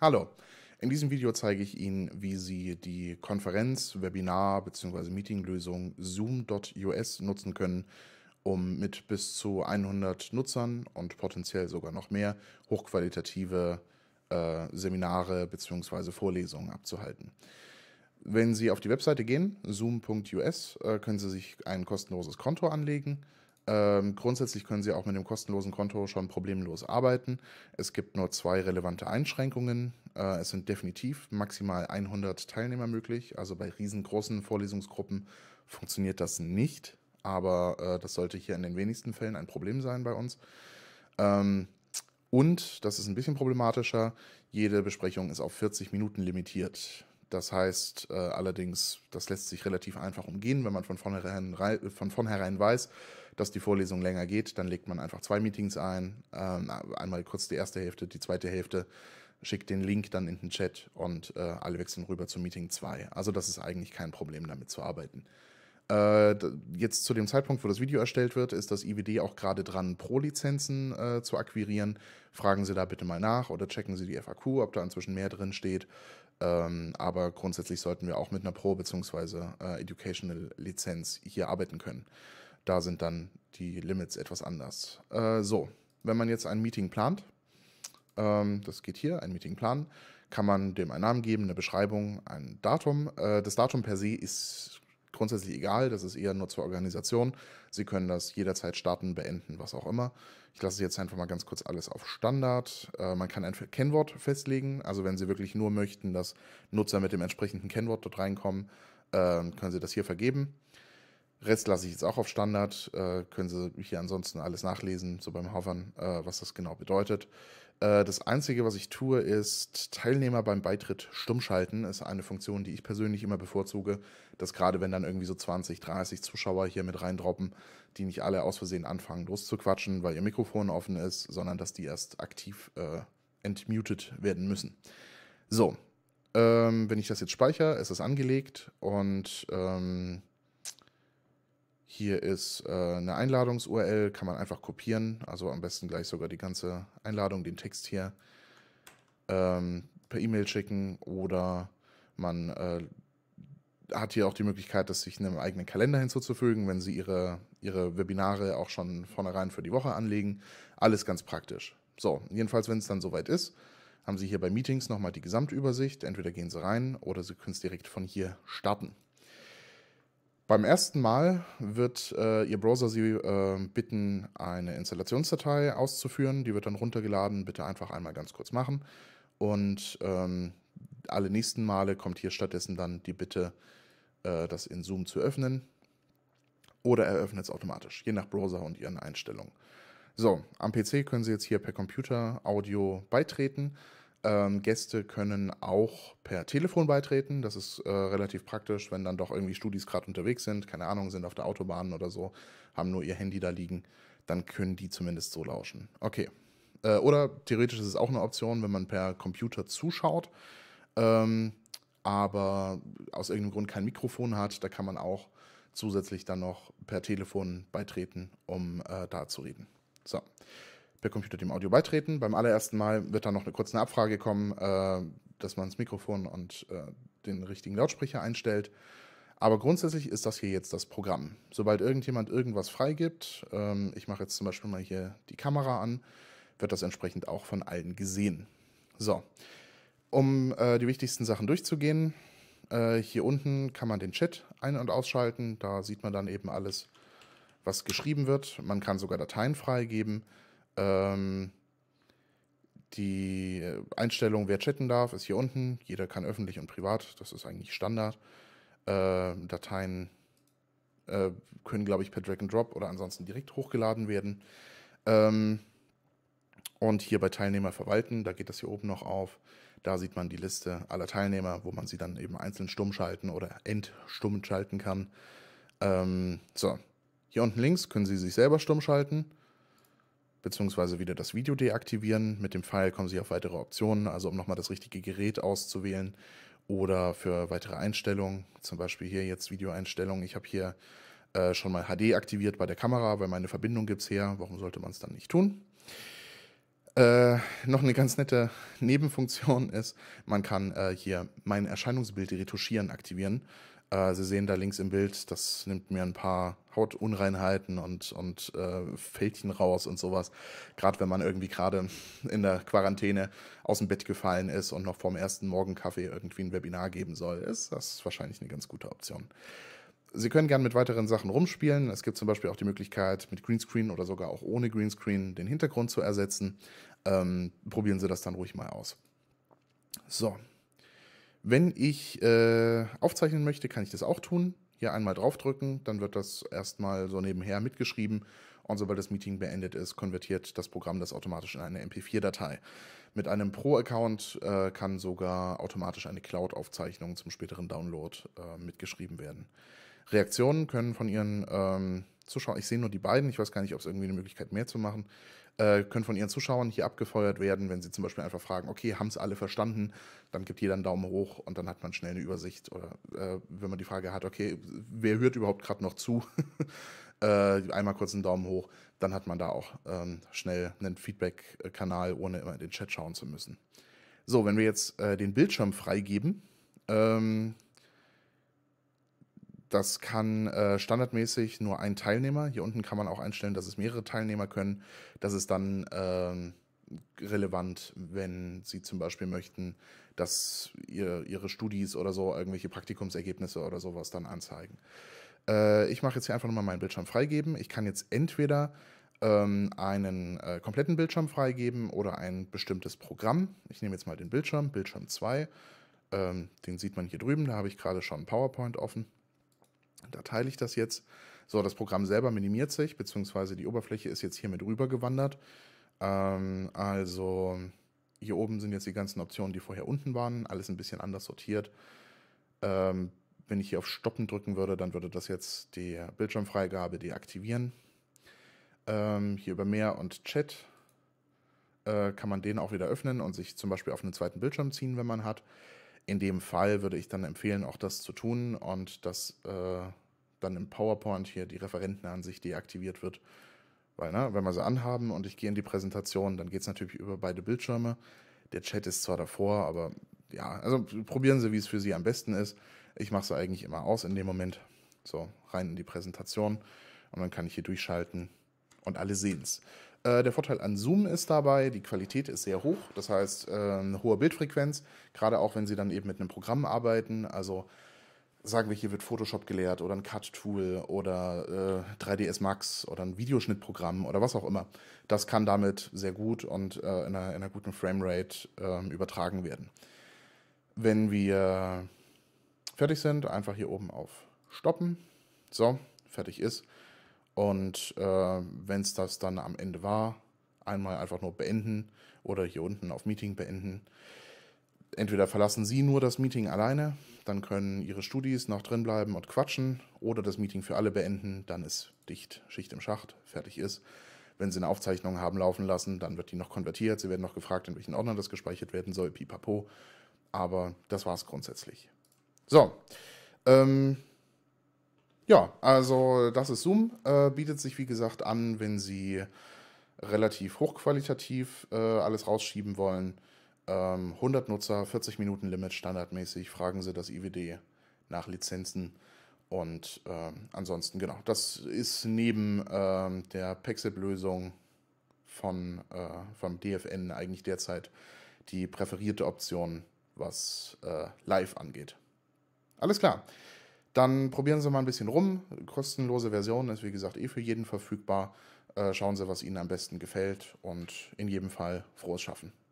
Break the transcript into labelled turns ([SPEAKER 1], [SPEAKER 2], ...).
[SPEAKER 1] Hallo, in diesem Video zeige ich Ihnen, wie Sie die Konferenz, Webinar bzw. Meetinglösung Zoom.us nutzen können, um mit bis zu 100 Nutzern und potenziell sogar noch mehr hochqualitative äh, Seminare bzw. Vorlesungen abzuhalten. Wenn Sie auf die Webseite gehen, zoom.us, äh, können Sie sich ein kostenloses Konto anlegen ähm, grundsätzlich können Sie auch mit dem kostenlosen Konto schon problemlos arbeiten. Es gibt nur zwei relevante Einschränkungen. Äh, es sind definitiv maximal 100 Teilnehmer möglich. Also bei riesengroßen Vorlesungsgruppen funktioniert das nicht. Aber äh, das sollte hier in den wenigsten Fällen ein Problem sein bei uns. Ähm, und, das ist ein bisschen problematischer, jede Besprechung ist auf 40 Minuten limitiert. Das heißt äh, allerdings, das lässt sich relativ einfach umgehen, wenn man von vornherein, von vornherein weiß, dass die Vorlesung länger geht, dann legt man einfach zwei Meetings ein, ähm, einmal kurz die erste Hälfte, die zweite Hälfte, schickt den Link dann in den Chat und äh, alle wechseln rüber zu Meeting 2. Also das ist eigentlich kein Problem, damit zu arbeiten. Äh, jetzt zu dem Zeitpunkt, wo das Video erstellt wird, ist das IWD auch gerade dran, Pro-Lizenzen äh, zu akquirieren. Fragen Sie da bitte mal nach oder checken Sie die FAQ, ob da inzwischen mehr drin steht. Ähm, aber grundsätzlich sollten wir auch mit einer Pro- bzw. Äh, Educational-Lizenz hier arbeiten können. Da sind dann die Limits etwas anders. Äh, so, wenn man jetzt ein Meeting plant, ähm, das geht hier, ein Meeting planen, kann man dem einen Namen geben, eine Beschreibung, ein Datum. Äh, das Datum per se ist grundsätzlich egal, das ist eher nur zur Organisation. Sie können das jederzeit starten, beenden, was auch immer. Ich lasse jetzt einfach mal ganz kurz alles auf Standard. Äh, man kann ein Kennwort festlegen, also wenn Sie wirklich nur möchten, dass Nutzer mit dem entsprechenden Kennwort dort reinkommen, äh, können Sie das hier vergeben. Rest lasse ich jetzt auch auf Standard, äh, können Sie hier ansonsten alles nachlesen, so beim Hovern, äh, was das genau bedeutet. Äh, das Einzige, was ich tue, ist Teilnehmer beim Beitritt stummschalten. Ist eine Funktion, die ich persönlich immer bevorzuge, dass gerade wenn dann irgendwie so 20, 30 Zuschauer hier mit reindroppen, die nicht alle aus Versehen anfangen loszuquatschen, weil ihr Mikrofon offen ist, sondern dass die erst aktiv äh, entmutet werden müssen. So, ähm, wenn ich das jetzt speichere, ist es angelegt und ähm, hier ist äh, eine Einladungs-URL, kann man einfach kopieren, also am besten gleich sogar die ganze Einladung, den Text hier ähm, per E-Mail schicken oder man äh, hat hier auch die Möglichkeit, das sich in einem eigenen Kalender hinzuzufügen, wenn Sie Ihre, Ihre Webinare auch schon vornherein für die Woche anlegen. Alles ganz praktisch. So, jedenfalls, wenn es dann soweit ist, haben Sie hier bei Meetings nochmal die Gesamtübersicht. Entweder gehen Sie rein oder Sie können es direkt von hier starten. Beim ersten Mal wird äh, Ihr Browser Sie äh, bitten, eine Installationsdatei auszuführen. Die wird dann runtergeladen. Bitte einfach einmal ganz kurz machen. Und ähm, alle nächsten Male kommt hier stattdessen dann die Bitte, äh, das in Zoom zu öffnen. Oder er öffnet es automatisch, je nach Browser und Ihren Einstellungen. So, am PC können Sie jetzt hier per Computer Audio beitreten. Ähm, Gäste können auch per Telefon beitreten. Das ist äh, relativ praktisch, wenn dann doch irgendwie Studis gerade unterwegs sind, keine Ahnung, sind auf der Autobahn oder so, haben nur ihr Handy da liegen, dann können die zumindest so lauschen. Okay. Äh, oder theoretisch ist es auch eine Option, wenn man per Computer zuschaut, ähm, aber aus irgendeinem Grund kein Mikrofon hat, da kann man auch zusätzlich dann noch per Telefon beitreten, um äh, da zu reden. So per Computer dem Audio beitreten. Beim allerersten Mal wird dann noch eine kurze Abfrage kommen, äh, dass man das Mikrofon und äh, den richtigen Lautsprecher einstellt. Aber grundsätzlich ist das hier jetzt das Programm. Sobald irgendjemand irgendwas freigibt, ähm, ich mache jetzt zum Beispiel mal hier die Kamera an, wird das entsprechend auch von allen gesehen. So, um äh, die wichtigsten Sachen durchzugehen, äh, hier unten kann man den Chat ein- und ausschalten. Da sieht man dann eben alles, was geschrieben wird. Man kann sogar Dateien freigeben. Ähm, die äh, Einstellung, wer chatten darf, ist hier unten. Jeder kann öffentlich und privat, das ist eigentlich Standard. Äh, Dateien äh, können, glaube ich, per Drag and Drop oder ansonsten direkt hochgeladen werden. Ähm, und hier bei Teilnehmer verwalten, da geht das hier oben noch auf. Da sieht man die Liste aller Teilnehmer, wo man sie dann eben einzeln stumm schalten oder entstumm schalten kann. Ähm, so, hier unten links können Sie sich selber stumm schalten beziehungsweise wieder das Video deaktivieren. Mit dem Pfeil kommen Sie auf weitere Optionen, also um nochmal das richtige Gerät auszuwählen oder für weitere Einstellungen, zum Beispiel hier jetzt Videoeinstellungen. Ich habe hier äh, schon mal HD aktiviert bei der Kamera, weil meine Verbindung gibt es her. Warum sollte man es dann nicht tun? Äh, noch eine ganz nette Nebenfunktion ist, man kann äh, hier mein Erscheinungsbild retuschieren aktivieren. Äh, Sie sehen da links im Bild, das nimmt mir ein paar Hautunreinheiten und, und äh, Fältchen raus und sowas. Gerade wenn man irgendwie gerade in der Quarantäne aus dem Bett gefallen ist und noch vorm ersten Morgenkaffee irgendwie ein Webinar geben soll, ist das wahrscheinlich eine ganz gute Option. Sie können gerne mit weiteren Sachen rumspielen. Es gibt zum Beispiel auch die Möglichkeit, mit Greenscreen oder sogar auch ohne Greenscreen den Hintergrund zu ersetzen. Ähm, probieren Sie das dann ruhig mal aus. So, wenn ich äh, aufzeichnen möchte, kann ich das auch tun. Hier einmal draufdrücken, dann wird das erstmal so nebenher mitgeschrieben und sobald das Meeting beendet ist, konvertiert das Programm das automatisch in eine MP4-Datei. Mit einem Pro-Account äh, kann sogar automatisch eine Cloud-Aufzeichnung zum späteren Download äh, mitgeschrieben werden. Reaktionen können von Ihren ähm, Zuschauern, ich sehe nur die beiden, ich weiß gar nicht, ob es irgendwie eine Möglichkeit mehr zu machen, äh, können von ihren Zuschauern hier abgefeuert werden, wenn sie zum Beispiel einfach fragen, okay, haben es alle verstanden? Dann gibt jeder einen Daumen hoch und dann hat man schnell eine Übersicht. Oder äh, wenn man die Frage hat, okay, wer hört überhaupt gerade noch zu? äh, einmal kurz einen Daumen hoch, dann hat man da auch ähm, schnell einen Feedback-Kanal, ohne immer in den Chat schauen zu müssen. So, wenn wir jetzt äh, den Bildschirm freigeben, ähm, das kann äh, standardmäßig nur ein Teilnehmer. Hier unten kann man auch einstellen, dass es mehrere Teilnehmer können. Das ist dann äh, relevant, wenn Sie zum Beispiel möchten, dass ihr, Ihre Studis oder so irgendwelche Praktikumsergebnisse oder sowas dann anzeigen. Äh, ich mache jetzt hier einfach nochmal meinen Bildschirm freigeben. Ich kann jetzt entweder ähm, einen äh, kompletten Bildschirm freigeben oder ein bestimmtes Programm. Ich nehme jetzt mal den Bildschirm, Bildschirm 2 ähm, den sieht man hier drüben, da habe ich gerade schon PowerPoint offen. Da teile ich das jetzt. So, das Programm selber minimiert sich, beziehungsweise die Oberfläche ist jetzt hier mit rüber gewandert. Ähm, also hier oben sind jetzt die ganzen Optionen, die vorher unten waren, alles ein bisschen anders sortiert. Ähm, wenn ich hier auf Stoppen drücken würde, dann würde das jetzt die Bildschirmfreigabe deaktivieren. Ähm, hier über Mehr und Chat äh, kann man den auch wieder öffnen und sich zum Beispiel auf einen zweiten Bildschirm ziehen, wenn man hat in dem Fall würde ich dann empfehlen, auch das zu tun und dass äh, dann im PowerPoint hier die Referentenansicht deaktiviert wird. Weil, ne, wenn wir sie anhaben und ich gehe in die Präsentation, dann geht es natürlich über beide Bildschirme. Der Chat ist zwar davor, aber ja, also probieren Sie, wie es für Sie am besten ist. Ich mache es eigentlich immer aus in dem Moment. So, rein in die Präsentation und dann kann ich hier durchschalten und alle sehen es. Äh, der Vorteil an Zoom ist dabei, die Qualität ist sehr hoch, das heißt äh, eine hohe Bildfrequenz, gerade auch wenn Sie dann eben mit einem Programm arbeiten. Also sagen wir, hier wird Photoshop gelehrt oder ein Cut-Tool oder 3ds äh, Max oder ein Videoschnittprogramm oder was auch immer. Das kann damit sehr gut und in, einer, in einer guten Framerate ähm, übertragen werden. Wenn wir fertig sind, einfach hier oben auf Stoppen. So, fertig ist und äh, wenn es das dann am Ende war, einmal einfach nur beenden oder hier unten auf Meeting beenden. Entweder verlassen Sie nur das Meeting alleine, dann können Ihre Studis noch drin bleiben und quatschen oder das Meeting für alle beenden, dann ist dicht, Schicht im Schacht, fertig ist. Wenn Sie eine Aufzeichnung haben laufen lassen, dann wird die noch konvertiert, Sie werden noch gefragt, in welchen Ordner das gespeichert werden soll, pipapo. Aber das war es grundsätzlich. So, ähm, ja, also das ist Zoom. Äh, bietet sich, wie gesagt, an, wenn Sie relativ hochqualitativ äh, alles rausschieben wollen. Ähm, 100 Nutzer, 40 Minuten Limit standardmäßig. Fragen Sie das IWD nach Lizenzen. Und äh, ansonsten, genau, das ist neben ähm, der Pexip-Lösung von, äh, vom DFN eigentlich derzeit die präferierte Option, was äh, live angeht. Alles klar dann probieren Sie mal ein bisschen rum. Kostenlose Version ist, wie gesagt, eh für jeden verfügbar. Äh, schauen Sie, was Ihnen am besten gefällt und in jedem Fall frohes Schaffen.